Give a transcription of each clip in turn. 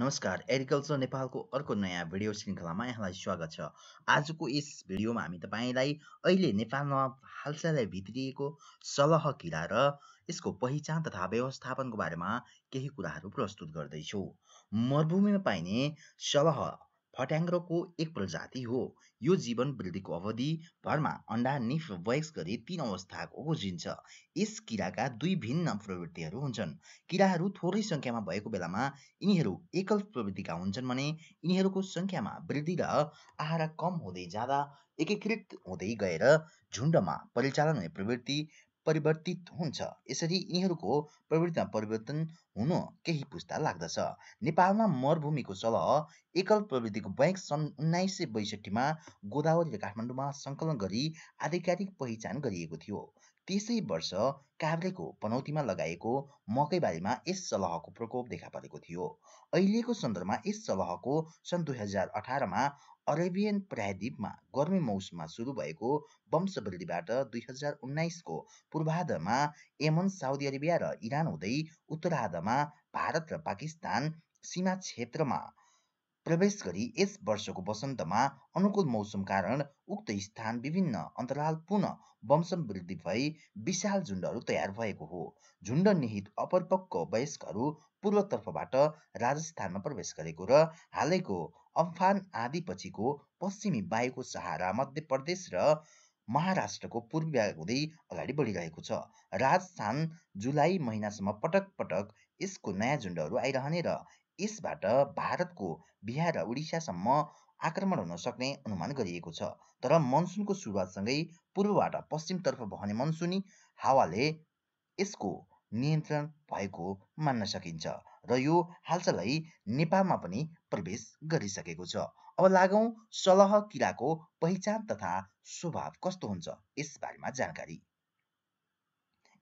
नमस्कार एग्रिकल्चर नेपालको अर्को नयाँ भिडियो श्रृङ्खलामा यहाँलाई स्वागत छ आजको यस भिडियोमा हामी तपाईँलाई अहिले नेपालमा हालसालै भित्रिएको सलह किरा र यसको पहिचान तथा व्यवस्थापनको बारेमा केही कुराहरू प्रस्तुत गर्दैछु मरुभूमिमा पाइने सलह फट्याङ्ग्रोको एक प्रजाति हो यो जीवन वृद्धिको अवधि भरमा अन्डा निफ वयस गरी तीन अवस्थाको उजिन्छ यस किराका दुई भिन्न प्रवृत्तिहरू हुन्छन् किराहरू थोरै सङ्ख्यामा भएको बेलामा यिनीहरू एकल प्रवृत्तिका हुन्छन् भने यिनीहरूको सङ्ख्यामा वृद्धि र आहार कम हुँदै जाँदा एकीकृत हुँदै गएर झुण्डमा परिचालन हुने प्रवृत्ति परिवर्तित हुन्छ यसरी यिनीहरूको प्रवृत्तिमा परिवर्तन हुनु केही पुस्ता लाग्दछ नेपालमा मरुभूमिको सलह एकल प्रविधिको बैङ्क सन् उन्नाइस सय बैसठीमा गोदावरी र काठमाडौँमा सङ्कलन गरी आधिकारिक पहिचान गरिएको थियो त्यसै वर्ष काभ्रेको पनौतीमा लगाएको मकैबारीमा यस सलहको प्रकोप देखा परेको थियो अहिलेको सन्दर्भमा यस सलहको सन् दुई हजार अठारमा अरेबियन प्रायद्वीपमा गर्मी मौसममा सुरु भएको वंशवृद्धिबाट दुई हजार उन्नाइसको पूर्वाधमा एमन साउदी अरेबिया र इरान हुँदै उत्तराधमा भारत र पाकिस्तान सीमा क्षेत्रमा प्रवेश गरी यस वर्षको वसन्तमा अनुकूल मौसम कारण उक्त स्थान विभिन्न अन्तराल पुनः वृद्धि भई विशाल झुण्डहरू तयार भएको हो झुण्ड निहित अपरिपक्व वयस्कहरू पूर्वतर्फबाट राजस्थानमा प्रवेश गरेको र हालैको अम्फान आदिपछिको पश्चिमी वायुको सहारा मध्य प्रदेश र महाराष्ट्रको पूर्वी हुँदै अगाडि बढिरहेको छ राजस्थान जुलाई महिनासम्म पटक पटक यसको नयाँ झुन्डहरू आइरहने र यसबाट भारतको बिहार र उडिसासम्म आक्रमण हुन सक्ने अनुमान गरिएको छ तर मनसुनको सुरुवातसँगै पूर्वबाट पश्चिमतर्फ बहने मनसुनी हावाले यसको नियन्त्रण भएको मान्न सकिन्छ र यो हालचालै नेपालमा पनि प्रवेश गरिसकेको छ अब लागौँ सलह किराको पहिचान तथा स्वभाव कस्तो हुन्छ यसबारेमा जानकारी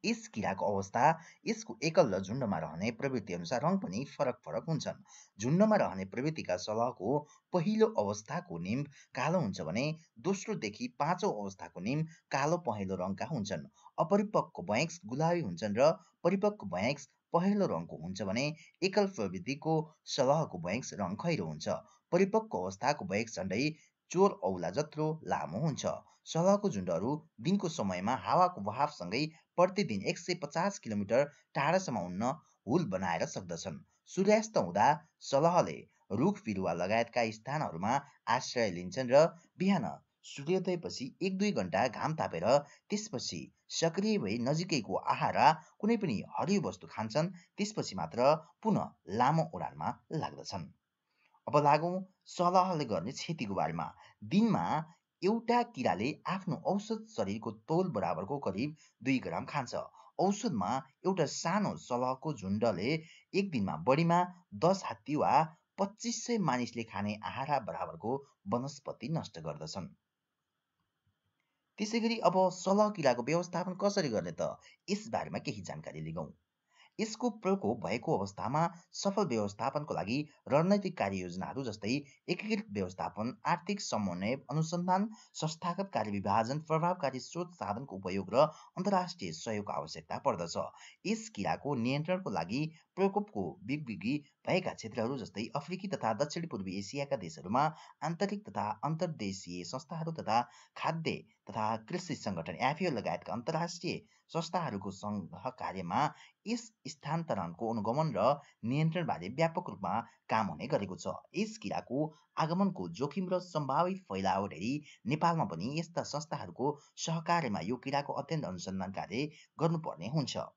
यस किराको अवस्था यसको एकल र झुन्डमा रहने प्रवृत्ति अनुसार रङ पनि फरक फरक हुन्छन् झुण्डमा रहने प्रवृत्तिका सलहको पहिलो अवस्थाको निम कालो हुन्छ भने दोस्रोदेखि पाँचौँ अवस्थाको निम कालो पहेँलो रङका हुन्छन् अपरिपक्व भैँक्स गुलाबी हुन्छन् र परिपक्व भैँक्स पहेँलो रङको हुन्छ भने एकल प्रवृत्तिको सवाहको बयङ्स रङ खैरो हुन्छ परिपक्व अवस्थाको बयङ्स झन्डै चोर औला जत्रो लामो हुन्छ सलहको झुन्डहरू दिनको समयमा हावाको बहावसँगै प्रतिदिन एक सय पचास किलोमिटर टाढासम्म उन्न हुल बनाएर सक्दछन् सूर्यास्त हुँदा सलहले रुख बिरुवा लगायतका स्थानहरूमा आश्रय लिन्छन् र बिहान सूर्योदयपछि एक दुई घन्टा घाम तापेर त्यसपछि सक्रिय भई नजिकैको आहारा कुनै पनि हरियो वस्तु खान्छन् त्यसपछि मात्र पुनः लामो उडानमा लाग्दछन् अब लागौँ सलाहले गर्ने क्षतिको बारेमा दिनमा एउटा किराले आफ्नो औषध शरीरको तौल बराबरको करिब दुई ग्राम खान्छ औषधमा एउटा सानो सलहको झुन्डले एक दिनमा बढीमा दस हात्ती वा पच्चिस सय मानिसले खाने आहारा बराबरको वनस्पति नष्ट गर्दछन् त्यसै गरी अब सलह किलाको व्यवस्थापन कसरी गर्ने त यसबारेमा केही जानकारी लिगौँ यसको प्रकोप भएको अवस्थामा सफल व्यवस्थापनको लागि रणनैतिक कार्ययोजनाहरू जस्तै एकीकृत व्यवस्थापन आर्थिक समन्वय अनुसन्धान संस्थागत कार्यविभाजन प्रभावकारी स्रोत साधनको उपयोग र अन्तर्राष्ट्रिय सहयोगको आवश्यकता पर्दछ यस किराको नियन्त्रणको लागि प्रकोपको बिगबिगी भएका क्षेत्रहरू जस्तै अफ्रिकी तथा दक्षिण पूर्वी एसियाका देशहरूमा आन्तरिक तथा अन्तर्देशीय संस्थाहरू तथा खाद्य तथा कृषि सङ्गठन एफिओ लगायतका अन्तर्राष्ट्रिय संस्थाहरूको सङ्ग्रह कार्यमा यस स्थानान्तरणको अनुगमन र नियन्त्रणबारे व्यापक रूपमा काम हुने गरेको छ यस किराको आगमनको जोखिम र सम्भावित फैलाव हेरी नेपालमा पनि यस्ता संस्थाहरूको सहकार्यमा यो किराको अध्ययन अनुसन्धान कार्य गर्नुपर्ने हुन्छ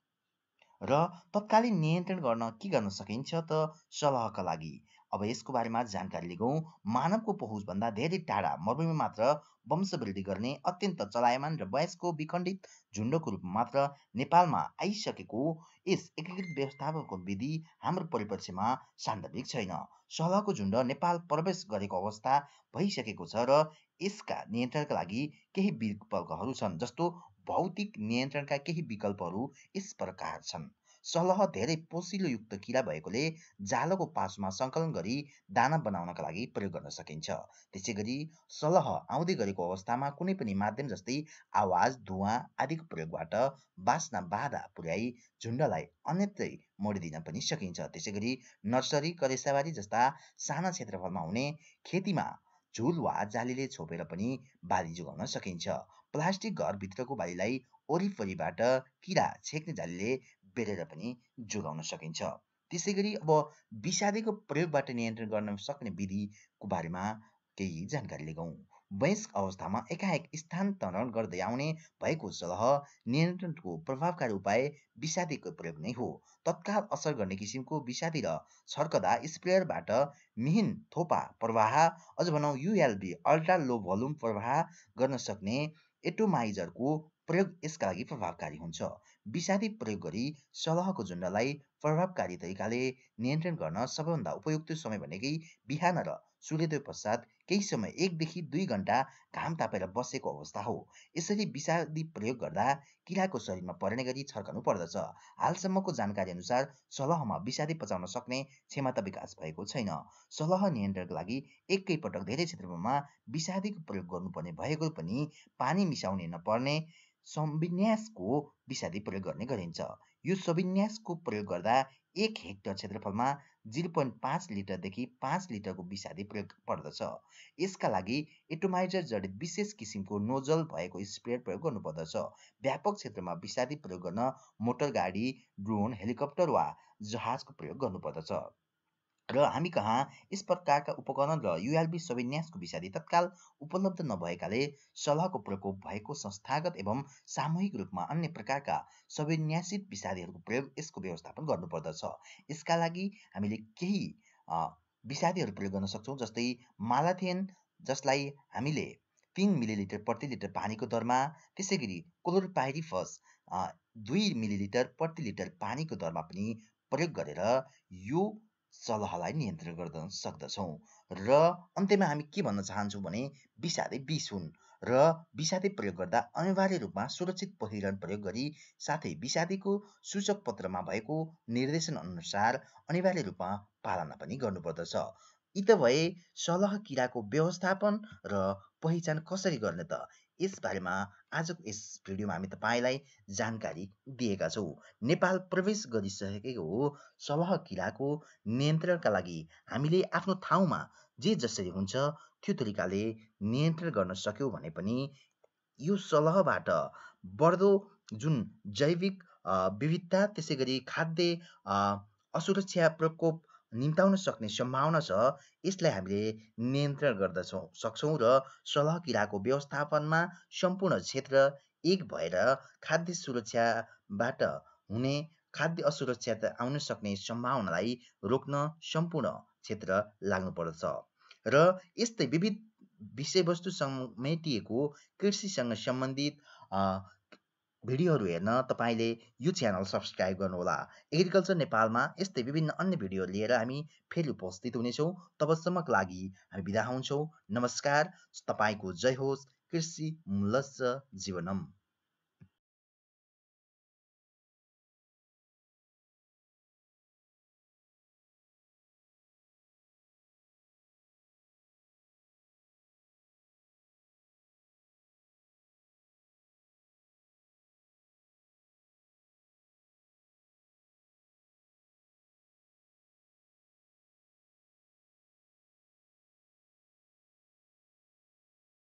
र तत्कालीन नियन्त्रण गर्न के गर्न सकिन्छ त सल्लाहका लागि अब यसको बारेमा जानकारी लिगौँ मानवको पहुँचभन्दा धेरै टाढा मरुभूमिमा मात्र वंशवृद्धि गर्ने अत्यन्त चलायमान र वयस्को विखण्डित झुण्डको रूपमा मात्र नेपालमा आइसकेको यस एकीकृत व्यवस्थापनको विधि हाम्रो परिपक्षमा सान्दर्भिक छैन सलहको झुण्ड नेपाल प्रवेश गरेको अवस्था भइसकेको छ र यसका नियन्त्रणका लागि केही विकल्पहरू छन् जस्तो भौतिक नियन्त्रणका केही विकल्पहरू यस प्रकार छन् सलह धेरै पोसिलोयुक्त किरा भएकोले जालोको पासमा सङ्कलन गरी दाना बनाउनका लागि प्रयोग गर्न सकिन्छ त्यसै गरी सलह आउँदै गरेको अवस्थामा कुनै पनि माध्यम जस्तै आवाज धुवा आदिको प्रयोगबाट बाँच्न बाधा पुर्याई झुन्डलाई अन्यत्रै मोडिदिन पनि सकिन्छ त्यसै गरी नर्सरी करेसाबारी जस्ता साना क्षेत्रफलमा हुने खेतीमा झुल वा जालीले छोपेर पनि बाली जोगाउन सकिन्छ प्लास्टिक घरभित्रको बालीलाई वरिपरिबाट किरा छेक्ने जालीले बेरेर पनि जोगाउन सकिन्छ त्यसै गरी अब विषादीको प्रयोगबाट नियन्त्रण गर्न सक्ने विधिको बारेमा केही जानकारी लिगौँ वयस्क अवस्थामा एकाएक स्थानान्तरण गर्दै आउने भएको सलह नियन्त्रणको प्रभावकारी उपाय विषादीको प्रयोग नै हो तत्काल असर गर्ने किसिमको विषादी र छर्कदा स्प्रेयरबाट मिहिन थोपा प्रवाह अझ भनौँ युएलबी अल्ट्रा लो भोल्युम प्रवाह गर्न सक्ने एटोमाइजरको प्रयोग यसका लागि प्रभावकारी हुन्छ विषादी प्रयोग गरी सलहको झुन्डलाई प्रभावकारी तरिकाले नियन्त्रण गर्न सबैभन्दा उपयुक्त समय भनेकै बिहान र सूर्योदय पश्चात केही समय एकदेखि दुई घन्टा घाम तापेर बसेको अवस्था हो यसरी विषादी प्रयोग गर्दा किराको शरीरमा पर्ने गरी छर्कनु पर्दछ हालसम्मको जानकारी अनुसार सलहमा विषादी पचाउन सक्ने क्षमता विकास भएको छैन सलह नियन्त्रणको लागि एकैपटक धेरै क्षेत्रमा विषादीको प्रयोग गर्नुपर्ने भएको पनि पानी मिसाउने नपर्ने संविन्यासको विषादी प्रयोग गर्ने गरिन्छ यो सविन्यासको प्रयोग गर्दा एक हेक्टर क्षेत्रफलमा जिरो पोइन्ट पाँच लिटरदेखि पाँच लिटरको विषादी प्रयोग पर्दछ यसका लागि एटोमाइजर जडित विशेष किसिमको नोजल भएको स्प्रेड प्रयोग गर्नुपर्दछ व्यापक क्षेत्रमा विषादी प्रयोग गर्न मोटर गाडी ड्रोन हेलिकप्टर वा जहाजको प्रयोग गर्नुपर्दछ र हामी कहाँ यस प्रकारका उपकरण र युएलबी सविन्यासको विषादी तत्काल उपलब्ध नभएकाले सलहको प्रकोप भएको संस्थागत एवं सामूहिक रूपमा अन्य प्रकारका सविन्यासित विषादीहरूको प्रयोग यसको व्यवस्थापन गर्नुपर्दछ यसका लागि हामीले केही विषादीहरू प्रयोग गर्न सक्छौँ जस्तै मालाथेन जसलाई हामीले तिन मिलिलिटर प्रति लिटर पानीको दरमा त्यसै गरी क्लोरपाइरिफस दुई मिलिलिटर प्रति लिटर पानीको दरमा पनि प्रयोग गरेर यो चलहलाई नियन्त्रण गर्न सक्दछौँ र अन्त्यमा हामी के भन्न चाहन्छौँ भने विषादे विष हुन् र विषादे प्रयोग गर्दा अनिवार्य रूपमा सुरक्षित पहिरन प्रयोग गरी साथै विषादीको सूचक पत्रमा भएको निर्देशन अनुसार अनिवार्य रूपमा पालना पनि गर्नुपर्दछ यी त भए सलह किराको व्यवस्थापन र पहिचान कसरी गर्ने त यसबारेमा आजको यस भिडियोमा हामी तपाईँलाई जानकारी दिएका छौँ नेपाल प्रवेश गरिसकेको हो सलह किलाको नियन्त्रणका लागि हामीले आफ्नो ठाउँमा जे जसरी हुन्छ त्यो तरिकाले नियन्त्रण गर्न सक्यौँ भने पनि यो सलहबाट बढ्दो जुन जैविक विविधता त्यसै गरी खाद्य असुरक्षा प्रकोप निम्ताउन सक्ने सम्भावना छ यसलाई हामीले नियन्त्रण गर्दछौँ सक्छौँ र सलह किराको व्यवस्थापनमा सम्पूर्ण क्षेत्र एक भएर खाद्य सुरक्षाबाट हुने खाद्य असुरक्षा आउन सक्ने सम्भावनालाई रोक्न सम्पूर्ण क्षेत्र लाग्नुपर्दछ र यस्तै विविध विषयवस्तु समेटिएको कृषिसँग सम्बन्धित भिडियोहरू हेर्न तपाईँले यो च्यानल सब्सक्राइब गर्नुहोला एग्रिकल्चर नेपालमा यस्तै विभिन्न अन्य भिडियो लिएर हामी फेरि उपस्थित हुनेछौँ तबसम्मको लागि हामी बिदा हुन्छौँ नमस्कार तपाईँको जय होस् कृषि मूलस्य जीवनम